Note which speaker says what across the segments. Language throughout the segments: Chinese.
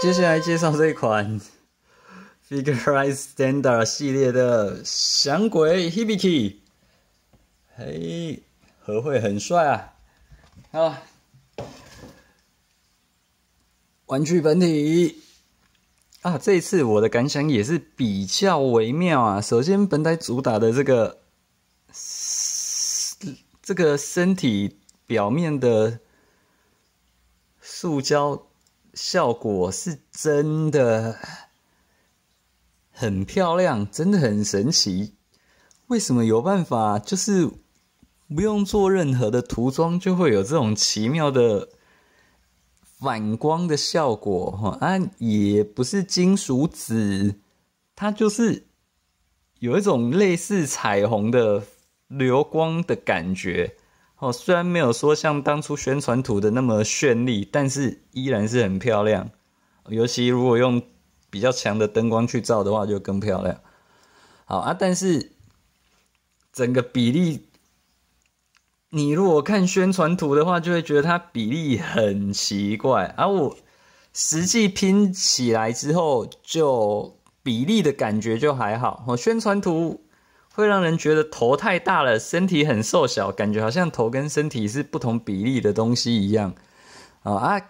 Speaker 1: 接下来介绍这一款 Figure-rise Standard 系列的响鬼 Hibiki。嘿，何会很帅啊！啊，玩具本体啊，这一次我的感想也是比较微妙啊。首先，本台主打的这个这个身体表面的塑胶。效果是真的很漂亮，真的很神奇。为什么有办法？就是不用做任何的涂装，就会有这种奇妙的反光的效果哈？啊，也不是金属纸，它就是有一种类似彩虹的流光的感觉。哦，虽然没有说像当初宣传图的那么绚丽，但是依然是很漂亮。尤其如果用比较强的灯光去照的话，就更漂亮。好啊，但是整个比例，你如果看宣传图的话，就会觉得它比例很奇怪。而我实际拼起来之后，就比例的感觉就还好。哦，宣传图。会让人觉得头太大了，身体很瘦小，感觉好像头跟身体是不同比例的东西一样。啊啊，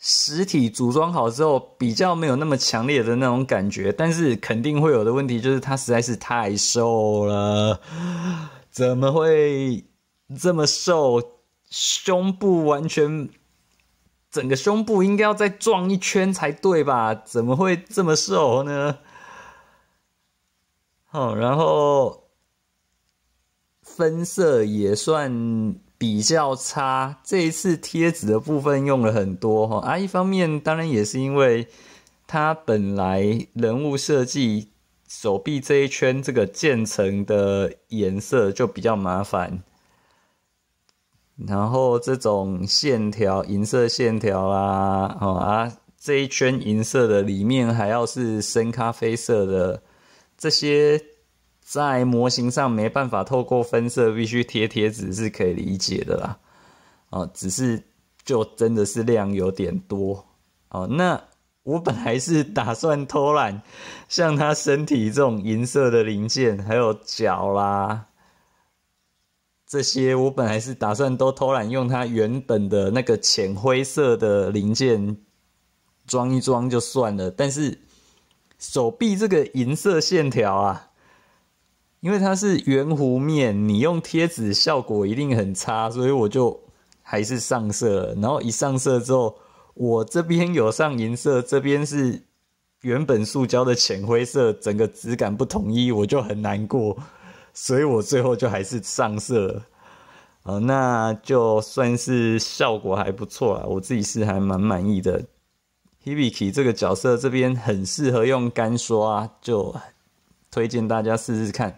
Speaker 1: 实体组装好之后，比较没有那么强烈的那种感觉，但是肯定会有的问题就是它实在是太瘦了，怎么会这么瘦？胸部完全，整个胸部应该要再撞一圈才对吧？怎么会这么瘦呢？好，然后。分色也算比较差，这一次贴纸的部分用了很多哈啊，一方面当然也是因为它本来人物设计手臂这一圈这个渐层的颜色就比较麻烦，然后这种线条银色线条啦，哦啊这一圈银色的里面还要是深咖啡色的这些。在模型上没办法透过分色，必须贴贴纸是可以理解的啦。哦，只是就真的是量有点多哦。那我本来是打算偷懒，像他身体这种银色的零件，还有脚啦，这些我本来是打算都偷懒用他原本的那个浅灰色的零件装一装就算了。但是手臂这个银色线条啊。因为它是圆弧面，你用贴纸效果一定很差，所以我就还是上色了。然后一上色之后，我这边有上银色，这边是原本塑胶的浅灰色，整个质感不统一，我就很难过，所以我最后就还是上色了。呃，那就算是效果还不错了，我自己是还蛮满意的。Hibiki 这个角色这边很适合用干刷，就推荐大家试试看。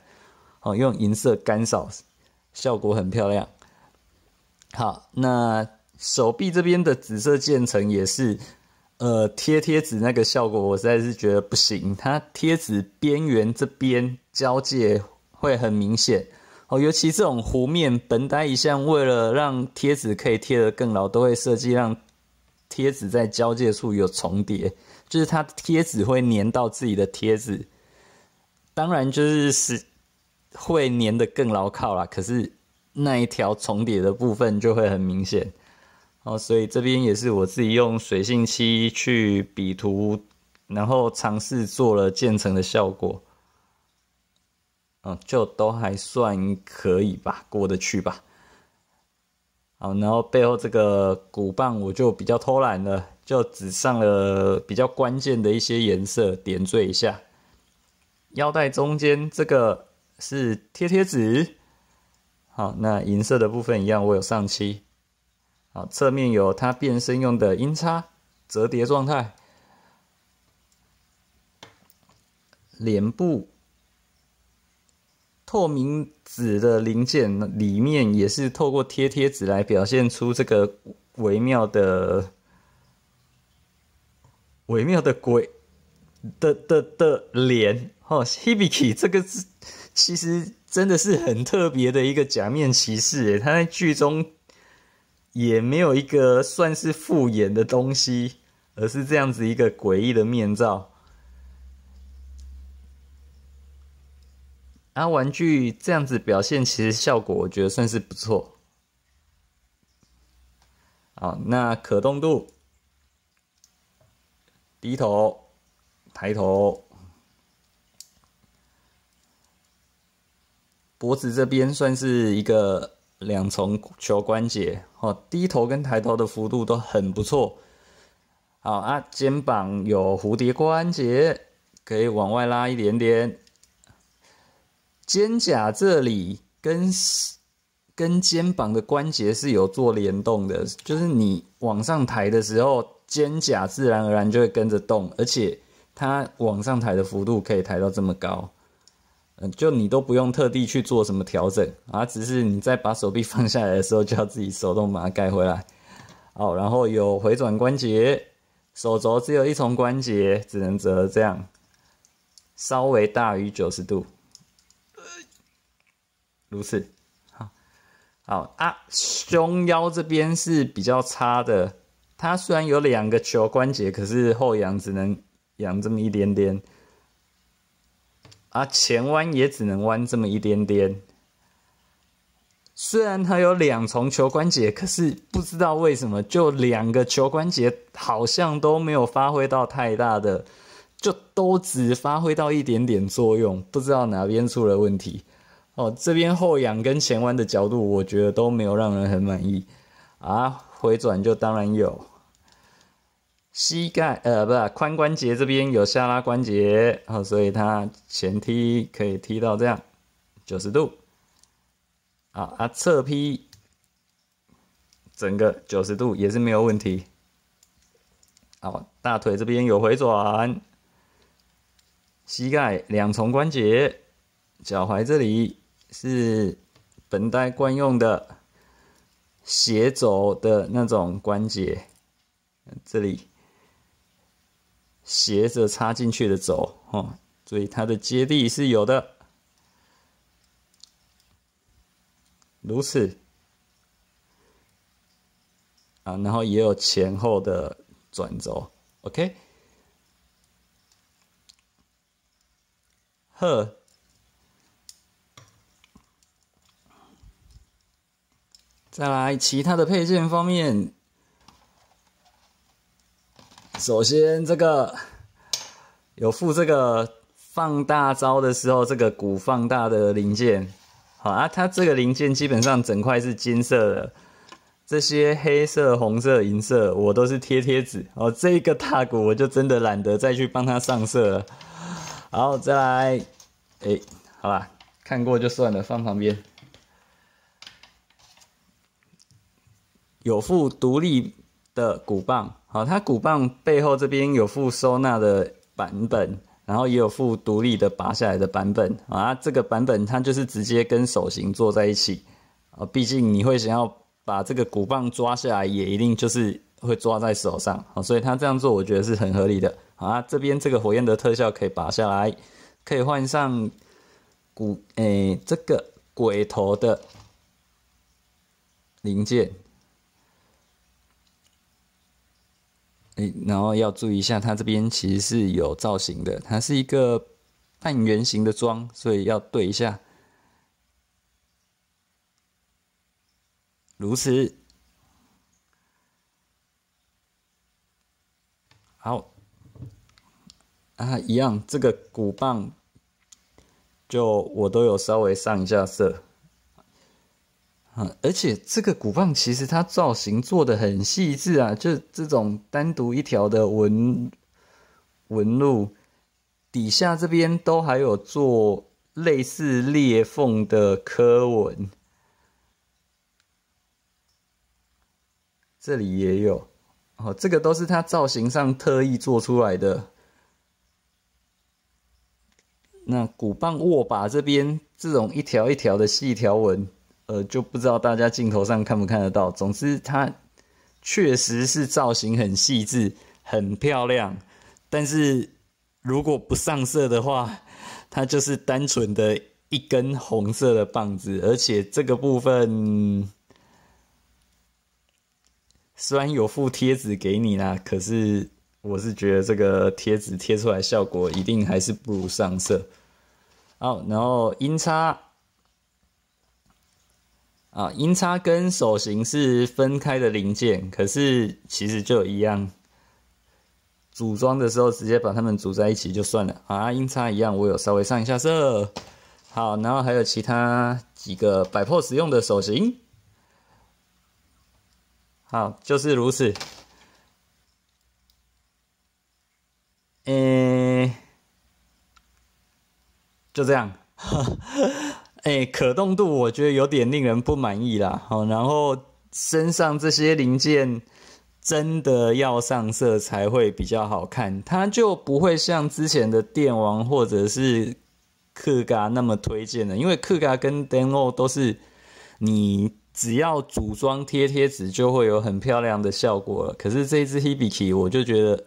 Speaker 1: 哦，用银色干扫，效果很漂亮。好，那手臂这边的紫色渐层也是，呃，贴贴纸那个效果，我实在是觉得不行。它贴纸边缘这边交界会很明显。哦，尤其这种弧面，本代一向为了让贴纸可以贴得更牢，都会设计让贴纸在交界处有重叠，就是它贴纸会粘到自己的贴纸。当然，就是是。会粘的更牢靠了，可是那一条重叠的部分就会很明显哦，所以这边也是我自己用水性漆去笔涂，然后尝试做了渐层的效果，嗯，就都还算可以吧，过得去吧。好，然后背后这个鼓棒我就比较偷懒了，就只上了比较关键的一些颜色点缀一下，腰带中间这个。是贴贴纸，好，那银色的部分一样，我有上漆，好，侧面有它变身用的音叉，折叠状态，脸部透明纸的零件里面也是透过贴贴纸来表现出这个微妙的、微妙的鬼的的的脸，哦 h i b i k i 这个字。其实真的是很特别的一个假面骑士，他在剧中也没有一个算是复眼的东西，而是这样子一个诡异的面罩。啊，玩具这样子表现其实效果我觉得算是不错。好，那可动度，低头，抬头。脖子这边算是一个两重球关节，哦，低头跟抬头的幅度都很不错。好啊，肩膀有蝴蝶关节，可以往外拉一点点。肩胛这里跟跟肩膀的关节是有做联动的，就是你往上抬的时候，肩胛自然而然就会跟着动，而且它往上抬的幅度可以抬到这么高。嗯，就你都不用特地去做什么调整啊，只是你在把手臂放下来的时候，就要自己手动把它盖回来。好，然后有回转关节，手肘只有一重关节，只能折这样，稍微大于九十度。如此，好，好啊，胸腰这边是比较差的，它虽然有两个球关节，可是后仰只能仰这么一点点。啊，前弯也只能弯这么一点点。虽然它有两重球关节，可是不知道为什么，就两个球关节好像都没有发挥到太大的，就都只发挥到一点点作用。不知道哪边出了问题？哦，这边后仰跟前弯的角度，我觉得都没有让人很满意。啊，回转就当然有。膝盖，呃，不是髋关节这边有下拉关节，好，所以它前踢可以踢到这样九十度，啊，啊，侧踢整个九十度也是没有问题，好，大腿这边有回转，膝盖两重关节，脚踝这里是本带惯用的斜轴的那种关节，这里。斜着插进去的轴，哦，所以它的接地是有的。如此，啊，然后也有前后的转轴，OK。呵，再来其他的配件方面。首先，这个有附这个放大招的时候，这个鼓放大的零件，好啊，它这个零件基本上整块是金色的，这些黑色、红色、银色我都是贴贴纸哦。这个大鼓我就真的懒得再去帮它上色了。好，再来，哎，好吧，看过就算了，放旁边。有副独立的鼓棒。啊，它鼓棒背后这边有附收纳的版本，然后也有附独立的拔下来的版本啊。这个版本它就是直接跟手型做在一起啊。毕竟你会想要把这个鼓棒抓下来，也一定就是会抓在手上啊。所以它这样做，我觉得是很合理的。啊，这边这个火焰的特效可以拔下来，可以换上骨诶这个鬼头的零件。哎，然后要注意一下，它这边其实是有造型的，它是一个半圆形的桩，所以要对一下。如此，好，啊，一样，这个鼓棒就我都有稍微上一下色。啊，而且这个鼓棒其实它造型做的很细致啊，就这种单独一条的纹纹路，底下这边都还有做类似裂缝的刻纹，这里也有哦，这个都是它造型上特意做出来的。那鼓棒握把这边这种一条一条的细条纹。呃，就不知道大家镜头上看不看得到。总之，它确实是造型很细致、很漂亮。但是，如果不上色的话，它就是单纯的一根红色的棒子。而且，这个部分虽然有附贴纸给你啦，可是我是觉得这个贴纸贴出来效果一定还是不如上色。好，然后音叉。啊，音叉跟手型是分开的零件，可是其实就一样，组装的时候直接把它们组在一起就算了。啊，音叉一样，我有稍微上一下色。好，然后还有其他几个摆 pose 用的手型。好，就是如此。嗯，就这样。诶，可动度我觉得有点令人不满意啦。好，然后身上这些零件真的要上色才会比较好看，它就不会像之前的电王或者是克嘎那么推荐了。因为克嘎跟登 o 都是你只要组装贴贴纸就会有很漂亮的效果了，可是这只 hibiki 我就觉得。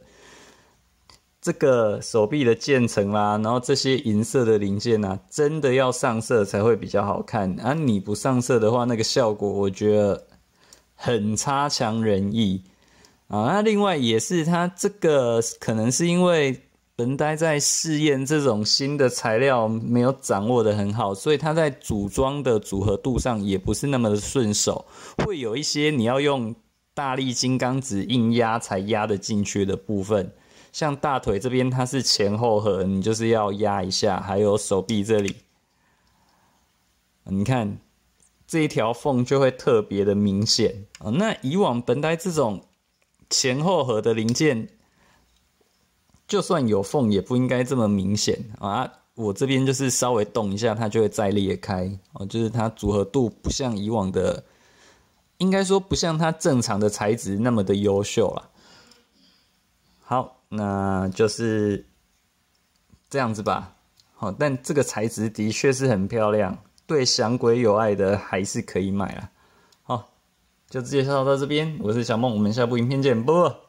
Speaker 1: 这个手臂的建层啦，然后这些银色的零件啊，真的要上色才会比较好看啊！你不上色的话，那个效果我觉得很差强人意啊。那另外也是，它这个可能是因为本呆在试验这种新的材料，没有掌握的很好，所以它在组装的组合度上也不是那么的顺手，会有一些你要用大力金刚纸硬压才压的进去的部分。像大腿这边它是前后合，你就是要压一下，还有手臂这里，你看这一条缝就会特别的明显啊。那以往本来这种前后合的零件，就算有缝也不应该这么明显啊。我这边就是稍微动一下，它就会再裂开哦，就是它组合度不像以往的，应该说不像它正常的材质那么的优秀了。好，那就是这样子吧。好，但这个材质的确是很漂亮，对响鬼有爱的还是可以买啊。好，就介绍到这边，我是小梦，我们下部影片见，拜拜。